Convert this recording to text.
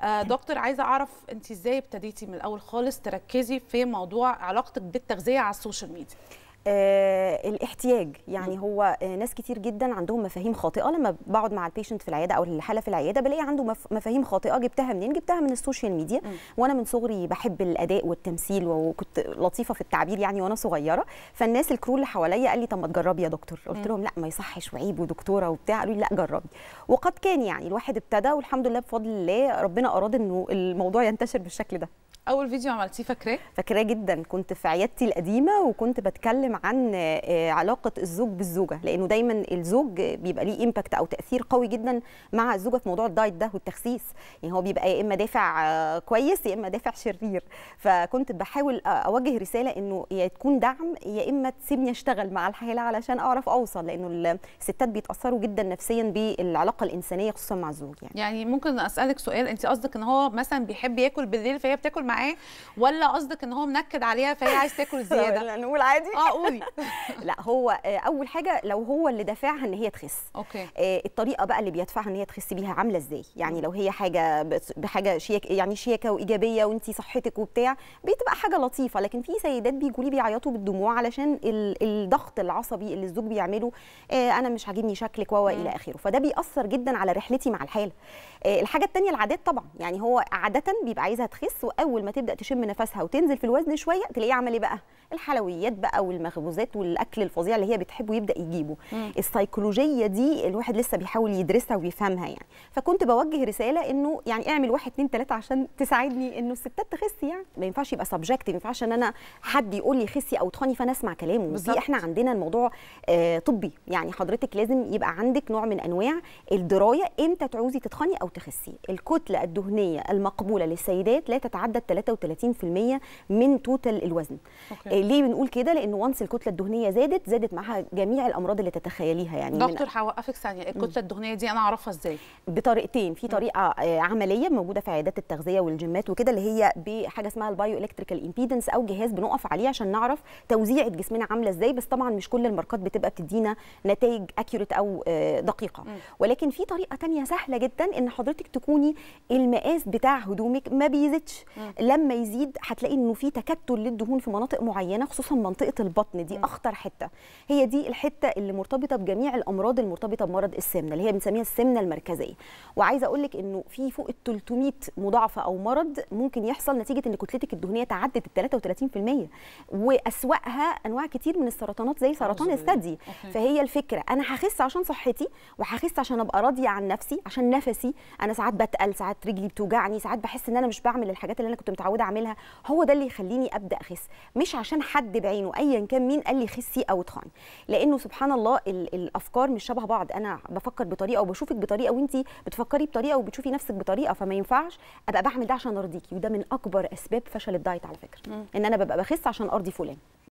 آه دكتور عايزه اعرف انت ازاي ابتديتي من الاول خالص تركزي في موضوع علاقتك بالتغذيه على السوشيال ميديا آه، الاحتياج يعني هو آه، ناس كتير جدا عندهم مفاهيم خاطئه لما بقعد مع البيشنت في العياده او الحاله في العياده بلاقي عنده مفاهيم خاطئه جبتها منين جبتها من السوشيال ميديا وانا من صغري بحب الاداء والتمثيل وكنت لطيفه في التعبير يعني وانا صغيره فالناس الكرو اللي حواليا قال لي طب ما تجربي يا دكتور قلت لهم لا ما يصحش وعيب ودكتوره وبتاع قالوا لي لا جربي وقد كان يعني الواحد ابتدى والحمد لله بفضل الله ربنا اراد انه الموضوع ينتشر بالشكل ده اول فيديو عملتيه فاكراه فاكراه جدا كنت في عيادتي القديمه وكنت بتكلم عن آه، علاقه الزوج بالزوجه لانه دايما الزوج بيبقى ليه امباكت او تاثير قوي جدا مع الزوجه في موضوع الدايت ده والتخسيس يعني هو بيبقى يا اما دافع آه، كويس يا اما دافع شرير فكنت بحاول آه، اوجه رساله انه يا تكون دعم يا اما تسيبني اشتغل مع الحاله علشان اعرف اوصل لانه الستات بيتاثروا جدا نفسيا بالعلاقه الانسانيه خصوصا مع الزوج يعني يعني ممكن اسالك سؤال انت قصدك ان هو مثلا بيحب ياكل بالليل فهي بتاكل مع معاه ولا قصدك ان هو منكد عليها فهي عايز تاكل زياده نقول عادي اه قولي لا هو آه، اول حاجه لو هو اللي دافعها ان هي تخس اوكي آه الطريقه بقى اللي بيدفعها ان هي تخس بيها عامله ازاي يعني لو هي حاجه بحاجه شيك يعني شياكه وايجابيه وانت صحتك وبتاع بتبقى حاجه لطيفه لكن في سيدات بيجوا لي بيعيطوا بالدموع علشان الضغط العصبي اللي الزوج بيعمله آه انا مش عاجبني شكلك و الى اخره فده بيأثر جدا على رحلتي مع الحاله آه الحاجه الثانيه العادات طبعا يعني هو عاده بيبقى عايزها تخس واول اول ما تبدا تشم نفسها وتنزل في الوزن شويه تلاقيه عمل ايه بقى الحلويات بقى والمخبوزات والاكل الفظيع اللي هي بتحبه يبدا يجيبه مم. السيكولوجيه دي الواحد لسه بيحاول يدرسها ويفهمها يعني فكنت بوجه رساله انه يعني اعمل واحد اتنين تلاته عشان تساعدني انه الستات تخس يعني ما ينفعش يبقى سبجكت ما ينفعش ان انا حد يقول لي خسي او تخني فانا اسمع كلامه بالزبط. دي احنا عندنا الموضوع آه طبي يعني حضرتك لازم يبقى عندك نوع من انواع الدرايه امتى تعوزي تتخني او تخسي الكتله الدهنيه المقبوله للسيدات لا تتعدى 33% من توتال الوزن أوكي. آه، ليه بنقول كده لان وانس الكتله الدهنيه زادت زادت معاها جميع الامراض اللي تتخيليها يعني دكتور هوقفك ثانيه الكتله الدهنيه دي انا اعرفها ازاي بطريقتين في طريقه آه، عمليه موجوده في عيادات التغذيه والجيمات وكده اللي هي بحاجه اسمها البايو الكتريكال امبيدنس او جهاز بنقف عليه عشان نعرف توزيعه جسمنا عامله ازاي بس طبعا مش كل الماركات بتبقى بتدينا نتائج اكيوريت او آه، دقيقه ولكن في طريقه ثانيه سهله جدا ان حضرتك تكوني المقاس بتاع هدومك ما بيزيدش لما يزيد هتلاقي انه في تكتل للدهون في مناطق معينه خصوصا منطقه البطن دي اخطر حته هي دي الحته اللي مرتبطه بجميع الامراض المرتبطه بمرض السمنه اللي هي بنسميها السمنه المركزيه وعايزه اقول لك انه في فوق ال 300 مضاعفه او مرض ممكن يحصل نتيجه ان كتلتك الدهنيه تعدت ال 33% واسواها انواع كتير من السرطانات زي سرطان الثدي فهي الفكره انا هخس عشان صحتي وهخس عشان ابقى راضيه عن نفسي عشان نفسي انا ساعات بتقل ساعات رجلي بتوجعني ساعات بحس ان انا مش بعمل الحاجات اللي انا كنت كنت متعوده اعملها هو ده اللي يخليني ابدا اخس مش عشان حد بعينه ايا كان مين قال لي خسي او اتخني لانه سبحان الله الافكار مش شبه بعض انا بفكر بطريقه وبشوفك بطريقه وانت بتفكري بطريقه وبتشوفي نفسك بطريقه فما ينفعش ابقى بعمل ده عشان ارضيكي وده من اكبر اسباب فشل الدايت على فكره ان انا ببقى بخس عشان ارضي فلان